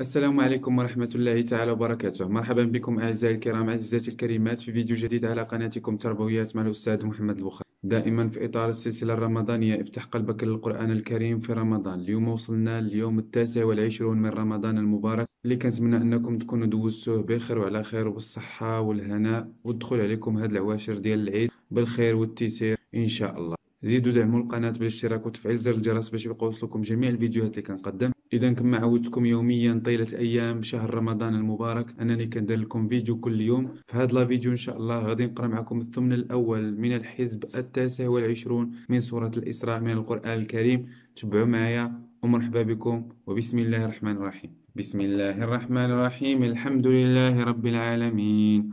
السلام عليكم ورحمة الله تعالى وبركاته مرحبا بكم أعزائي الكرام عزيزاتي الكريمات في فيديو جديد على قناتكم تربويات مع الأستاذ محمد البخاري دائما في إطار السلسلة الرمضانية افتح قلبك للقرآن الكريم في رمضان اليوم وصلنا اليوم التاسع والعشرون من رمضان المبارك اللي كنتمنى أنكم تكونوا دوزتوه بخير وعلى خير وبالصحة والهناء والدخول عليكم هاد العواشر ديال العيد بالخير والتيسير إن شاء الله زيدوا دعموا القناة بالاشتراك وتفعيل زر الجرس باش يبقى يوصلكم جميع الفيديوهات اللي كنقدم إذا كما عودتكم يوميا طيلة أيام شهر رمضان المبارك أنني كندير لكم فيديو كل يوم في هذا الفيديو إن شاء الله غادي نقرأ معكم الثمن الأول من الحزب التاسع والعشرون من سورة الإسراء من القرآن الكريم تبعوا معايا ومرحبا بكم وبسم الله الرحمن الرحيم بسم الله الرحمن الرحيم الحمد لله رب العالمين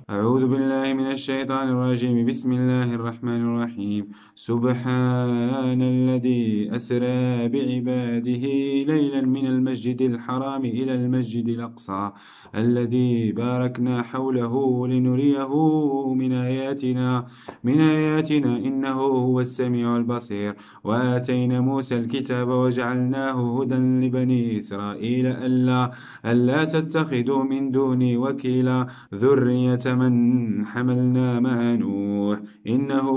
أعوذ بالله من الشيطان الرجيم بسم الله الرحمن الرحيم سبحان الذي أسرى بعباده ليلا من المسجد الحرام إلى المسجد الأقصى الذي باركنا حوله لنريه من آياتنا من آياتنا إنه هو السميع البصير وآتينا موسى الكتاب وجعلناه هدى لبني إسرائيل ألا ألا تتخذوا من دوني وكيلا ذرية من حملنا مع نوح إنه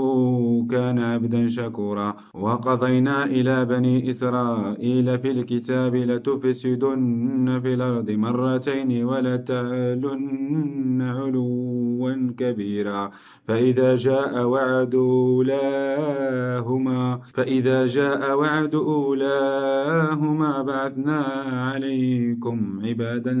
كان عبدا شكورا وقضينا إلى بني إسرائيل في الكتاب لتفسدن في الأرض مرتين ولتعلن علوا كبيرا فإذا جاء وعد أولاهما فإذا جاء وعد أولاهما بعثنا عليكم عبادا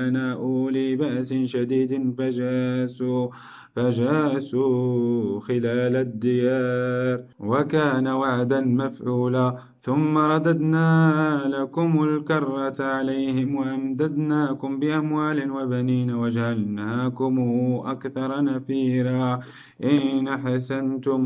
لنا أولي بأس شديد فجاء فجاسوا فجاسوا خلال الديار وكان وعدا مفعولا ثم رددنا لكم الكرة عليهم وأمددناكم بأموال وبنين وجعلناكم أكثر نفيرا إن أحسنتم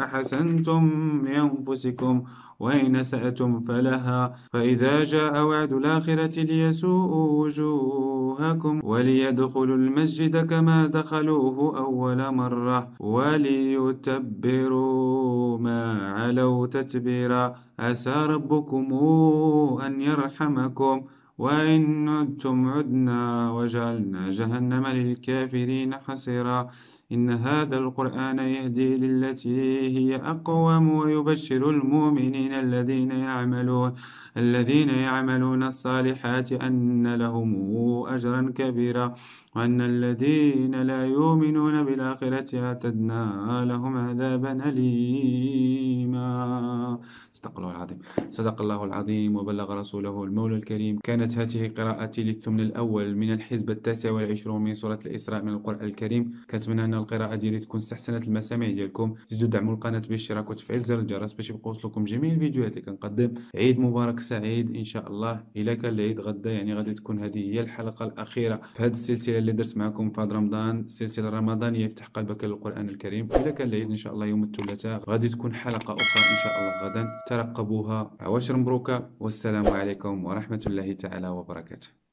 أحسنتم لأنفسكم وإن سأتم فلها فإذا جاء وعد الآخرة ليسوء وجوهكم وليدخلوا المسجد كما دخلوه أول مرة وليتبروا ما علوا تتبيرا عسى ربكم أن يرحمكم وإن عدتم عدنا وجعلنا جهنم للكافرين حصيرا إن هذا القرآن يهدي للتي هي أقوم ويبشر المؤمنين الذين يعملون الذين يعملون الصالحات أن لهم أجرا كبيرا وأن الذين لا يؤمنون بالآخرة اعتدنا لهم عذابا أليما القادم صدق الله العظيم وبلغ رسوله المولى الكريم كانت هذه قراءتي للثمن الأول من الحزب التاسع والعشرون من سورة الإسراء من القرآن الكريم كنتمنى أن القراءة ديالي تكون استحسنت المسامع ديالكم زيدوا دعموا القناة بالاشتراك وتفعيل زر الجرس باش يبقى يوصلكم جميع الفيديوهات اللي كنقدم عيد مبارك سعيد إن شاء الله إلى كان العيد غدا يعني غادي تكون هذه هي الحلقة الأخيرة في هذه السلسلة اللي درت معكم في رمضان السلسلة الرمضانية يفتح قلبك للقرآن الكريم إلى كان العيد إن شاء الله يوم الثلاثاء غادي تكون حلقة أخرى إن شاء الله غدا ترقبوا وأبوها عواشر مبروكة والسلام عليكم ورحمة الله تعالى وبركاته